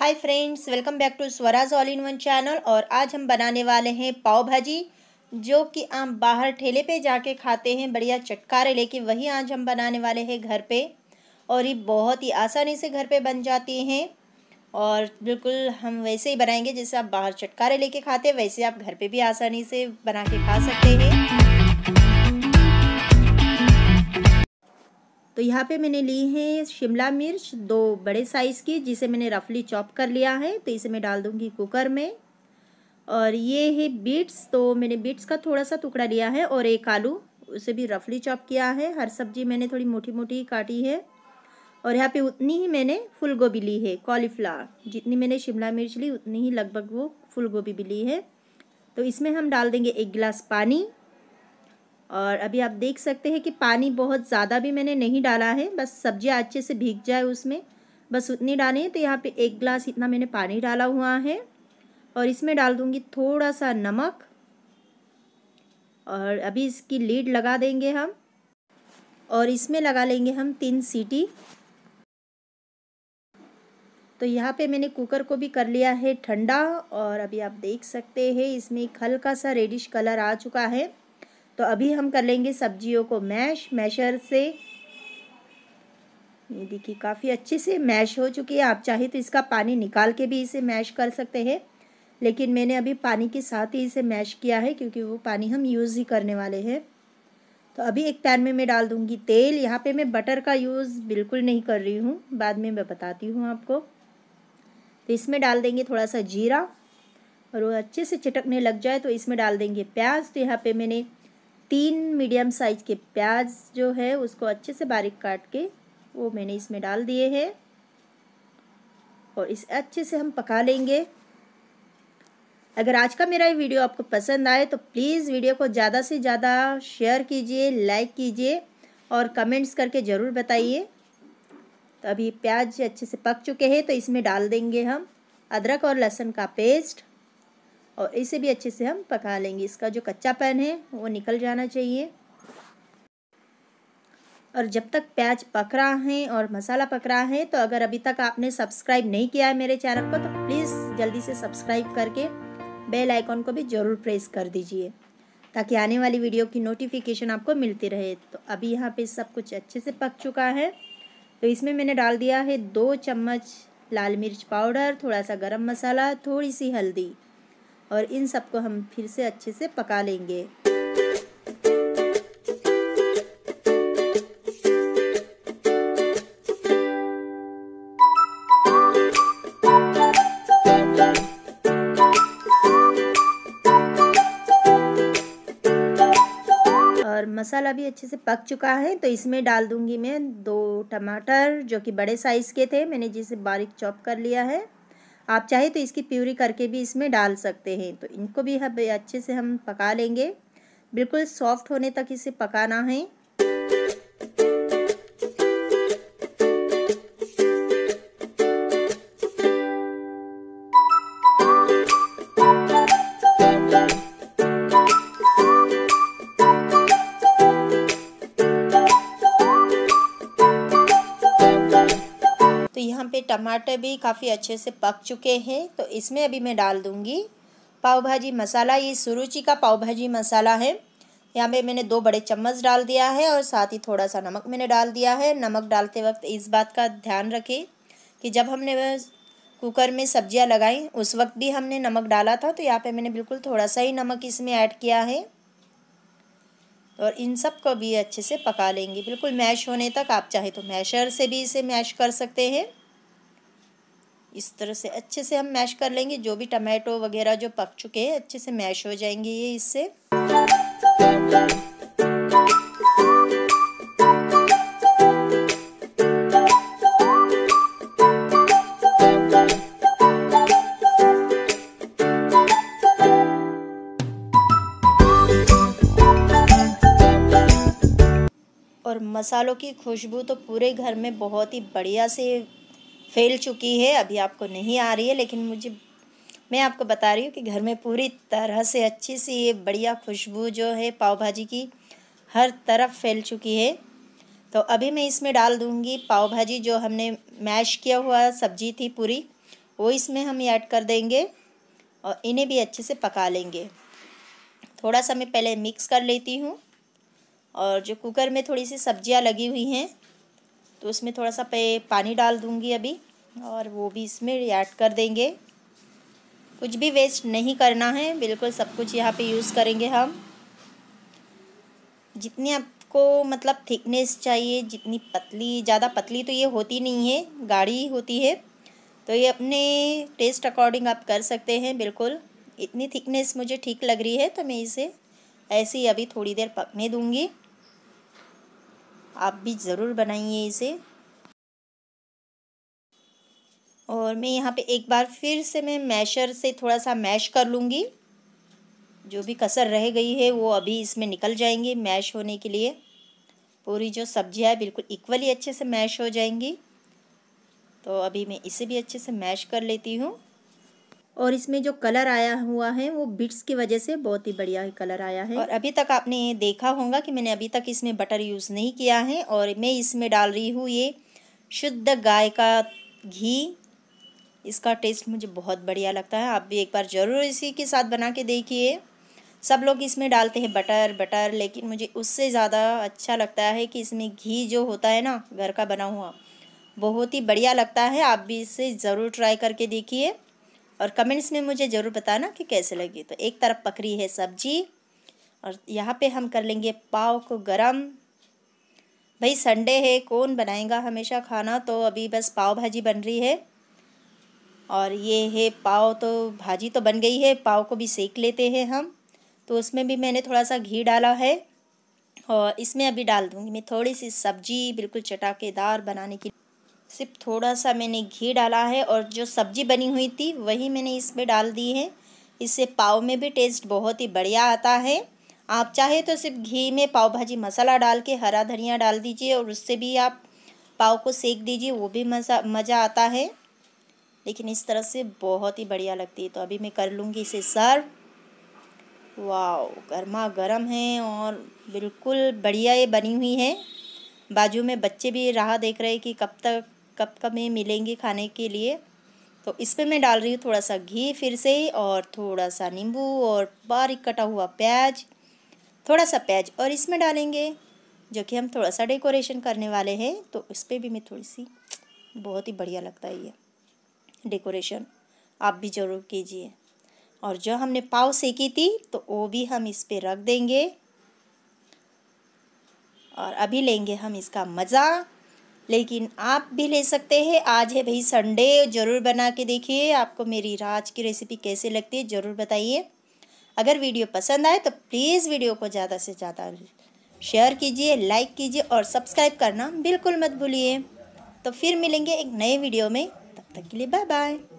hi friends welcome back to Swaraj all in one channel और आज हम बनाने वाले हैं पाव भाजी जो कि आप बाहर ठेले पे जाके खाते हैं बढ़िया चटकारे लेके वही आज हम बनाने वाले हैं घर पे और ये बहुत ही आसानी से घर पे बन जाती हैं और बिल्कुल हम वैसे ही बनाएंगे जैसे आप बाहर चटकारे लेके खाते हैं वैसे आप घर पे भी आसानी से बना के खा सकते हैं तो यहाँ पे मैंने ली है शिमला मिर्च दो बड़े साइज़ की जिसे मैंने रफली चॉप कर लिया है तो इसे मैं डाल दूँगी कुकर में और ये है बीट्स तो मैंने बीट्स का थोड़ा सा टुकड़ा लिया है और एक आलू उसे भी रफली चॉप किया है हर सब्जी मैंने थोड़ी मोटी मोटी काटी है और यहाँ पे उतनी ही मैंने फुल गोभी ली है कॉलीफ्लावर जितनी मैंने शिमला मिर्च ली उतनी ही लगभग वो फुल गोभी भी ली है तो इसमें हम डाल देंगे एक गिलास पानी और अभी आप देख सकते हैं कि पानी बहुत ज़्यादा भी मैंने नहीं डाला है बस सब्जियाँ अच्छे से भीग जाए उसमें बस उतनी डालें तो यहाँ पे एक गिलास इतना मैंने पानी डाला हुआ है और इसमें डाल दूँगी थोड़ा सा नमक और अभी इसकी लीड लगा देंगे हम और इसमें लगा लेंगे हम तीन सीटी तो यहाँ पे मैंने कुकर को भी कर लिया है ठंडा और अभी आप देख सकते हैं इसमें एक हल्का सा रेडिश कलर आ चुका है तो अभी हम कर लेंगे सब्जियों को मैश मैशर से ये देखिए काफ़ी अच्छे से मैश हो चुकी है आप चाहे तो इसका पानी निकाल के भी इसे मैश कर सकते हैं लेकिन मैंने अभी पानी के साथ ही इसे मैश किया है क्योंकि वो पानी हम यूज़ ही करने वाले हैं तो अभी एक पैन में मैं डाल दूँगी तेल यहाँ पे मैं बटर का यूज़ बिल्कुल नहीं कर रही हूँ बाद में मैं बताती हूँ आपको तो इसमें डाल देंगे थोड़ा सा जीरा और वो अच्छे से चिटकने लग जाए तो इसमें डाल देंगे प्याज तो यहाँ पे मैंने तीन मीडियम साइज के प्याज जो है उसको अच्छे से बारीक काट के वो मैंने इसमें डाल दिए हैं और इस अच्छे से हम पका लेंगे अगर आज का मेरा ये वीडियो आपको पसंद आए तो प्लीज़ वीडियो को ज़्यादा से ज़्यादा शेयर कीजिए लाइक कीजिए और कमेंट्स करके ज़रूर बताइए तो अभी प्याज अच्छे से पक चुके हैं तो इसमें डाल देंगे हम अदरक और लहसुन का पेस्ट और इसे भी अच्छे से हम पका लेंगे इसका जो कच्चा पैन है वो निकल जाना चाहिए और जब तक प्याज पक रहा है और मसाला पक रहा है तो अगर अभी तक आपने सब्सक्राइब नहीं किया है मेरे चैनल को तो प्लीज़ जल्दी से सब्सक्राइब करके बेल आइकॉन को भी ज़रूर प्रेस कर दीजिए ताकि आने वाली वीडियो की नोटिफिकेशन आपको मिलती रहे तो अभी यहाँ पे सब कुछ अच्छे से पक चुका है तो इसमें मैंने डाल दिया है दो चम्मच लाल मिर्च पाउडर थोड़ा सा गरम मसाला थोड़ी सी हल्दी और इन सबको हम फिर से अच्छे से पका लेंगे और मसाला भी अच्छे से पक चुका है तो इसमें डाल दूंगी मैं दो टमाटर जो कि बड़े साइज़ के थे मैंने जिसे बारीक चॉप कर लिया है आप चाहे तो इसकी प्यूरी करके भी इसमें डाल सकते हैं तो इनको भी हम अच्छे से हम पका लेंगे बिल्कुल सॉफ्ट होने तक इसे पकाना है टमाटर भी काफ़ी अच्छे से पक चुके हैं तो इसमें अभी मैं डाल दूँगी पाव भाजी मसाला ये सुरुचि का पाव भाजी मसाला है यहाँ पे मैंने दो बड़े चम्मच डाल दिया है और साथ ही थोड़ा सा नमक मैंने डाल दिया है नमक डालते वक्त इस बात का ध्यान रखें कि जब हमने वह कुकर में सब्जियाँ लगाई उस वक्त भी हमने नमक डाला था तो यहाँ पर मैंने बिल्कुल थोड़ा सा ही नमक इसमें ऐड किया है और इन सब को भी अच्छे से पका लेंगे बिल्कुल मैश होने तक आप चाहे तो मैशर से भी इसे मैश कर सकते हैं इस तरह से अच्छे से हम मैश कर लेंगे जो भी टमाटो वगैरह जो पक चुके हैं अच्छे से मैश हो जाएंगे ये इससे और मसालों की खुशबू तो पूरे घर में बहुत ही बढ़िया से फैल चुकी है अभी आपको नहीं आ रही है लेकिन मुझे मैं आपको बता रही हूँ कि घर में पूरी तरह से अच्छी सी ये बढ़िया खुशबू जो है पाव भाजी की हर तरफ फैल चुकी है तो अभी मैं इसमें डाल दूँगी पाव भाजी जो हमने मैश किया हुआ सब्जी थी पूरी वो इसमें हम ऐड कर देंगे और इन्हें भी अच्छे से पका लेंगे थोड़ा सा मैं पहले मिक्स कर लेती हूँ और जो कुकर में थोड़ी सी सब्जियाँ लगी हुई हैं तो उसमें थोड़ा सा पानी डाल दूँगी अभी और वो भी इसमें ऐड कर देंगे कुछ भी वेस्ट नहीं करना है बिल्कुल सब कुछ यहाँ पे यूज़ करेंगे हम जितनी आपको मतलब थिकनेस चाहिए जितनी पतली ज़्यादा पतली तो ये होती नहीं है गाढ़ी होती है तो ये अपने टेस्ट अकॉर्डिंग आप कर सकते हैं बिल्कुल इतनी थिकनेस मुझे ठीक लग रही है तो मैं इसे ऐसे ही अभी थोड़ी देर पकने दूँगी आप भी ज़रूर बनाइए इसे और मैं यहाँ पे एक बार फिर से मैं मैशर से थोड़ा सा मैश कर लूँगी जो भी कसर रह गई है वो अभी इसमें निकल जाएंगी मैश होने के लिए पूरी जो सब्जियाँ बिल्कुल इक्वली अच्छे से मैश हो जाएंगी तो अभी मैं इसे भी अच्छे से मैश कर लेती हूँ और इसमें जो कलर आया हुआ है वो बिट्स की वजह से बहुत ही बढ़िया कलर आया है और अभी तक आपने देखा होगा कि मैंने अभी तक इसमें बटर यूज़ नहीं किया है और मैं इसमें डाल रही हूँ ये शुद्ध गाय का घी इसका टेस्ट मुझे बहुत बढ़िया लगता है आप भी एक बार ज़रूर इसी के साथ बना के देखिए सब लोग इसमें डालते हैं बटर बटर लेकिन मुझे उससे ज़्यादा अच्छा लगता है कि इसमें घी जो होता है ना घर का बना हुआ बहुत ही बढ़िया लगता है आप भी इसे ज़रूर ट्राई करके देखिए और कमेंट्स में मुझे ज़रूर बताना कि कैसे लगी तो एक तरफ पकड़ी है सब्जी और यहाँ पे हम कर लेंगे पाव को गरम भाई संडे है कौन बनाएगा हमेशा खाना तो अभी बस पाव भाजी बन रही है और ये है पाव तो भाजी तो बन गई है पाव को भी सेक लेते हैं हम तो उसमें भी मैंने थोड़ा सा घी डाला है और इसमें अभी डाल दूँगी मैं थोड़ी सी सब्जी बिल्कुल चटाकेदार बनाने की सिर्फ थोड़ा सा मैंने घी डाला है और जो सब्ज़ी बनी हुई थी वही मैंने इसमें डाल दी है इससे पाव में भी टेस्ट बहुत ही बढ़िया आता है आप चाहे तो सिर्फ घी में पाव भाजी मसाला डाल के हरा धनिया डाल दीजिए और उससे भी आप पाव को सेक दीजिए वो भी मज़ा मज़ा आता है लेकिन इस तरह से बहुत ही बढ़िया लगती है तो अभी मैं कर लूँगी इसे सर्व वाओ गर्मा गर्म है और बिल्कुल बढ़िया ये बनी हुई है बाजू में बच्चे भी राह देख रहे कि कब तक कप कप में मिलेंगे खाने के लिए तो इस पर मैं डाल रही हूँ थोड़ा सा घी फिर से और थोड़ा सा नींबू और बारीक कटा हुआ प्याज थोड़ा सा प्याज और इसमें डालेंगे जो कि हम थोड़ा सा डेकोरेशन करने वाले हैं तो उस पर भी मैं थोड़ी सी बहुत ही बढ़िया लगता है ये डेकोरेशन आप भी ज़रूर कीजिए और जो हमने पाव सेकी थी तो वो भी हम इस पर रख देंगे और अभी लेंगे हम इसका मज़ा लेकिन आप भी ले सकते हैं आज है भाई संडे ज़रूर बना के देखिए आपको मेरी राज की रेसिपी कैसे लगती है ज़रूर बताइए अगर वीडियो पसंद आए तो प्लीज़ वीडियो को ज़्यादा से ज़्यादा शेयर कीजिए लाइक कीजिए और सब्सक्राइब करना बिल्कुल मत भूलिए तो फिर मिलेंगे एक नए वीडियो में तब तक के लिए बाय बाय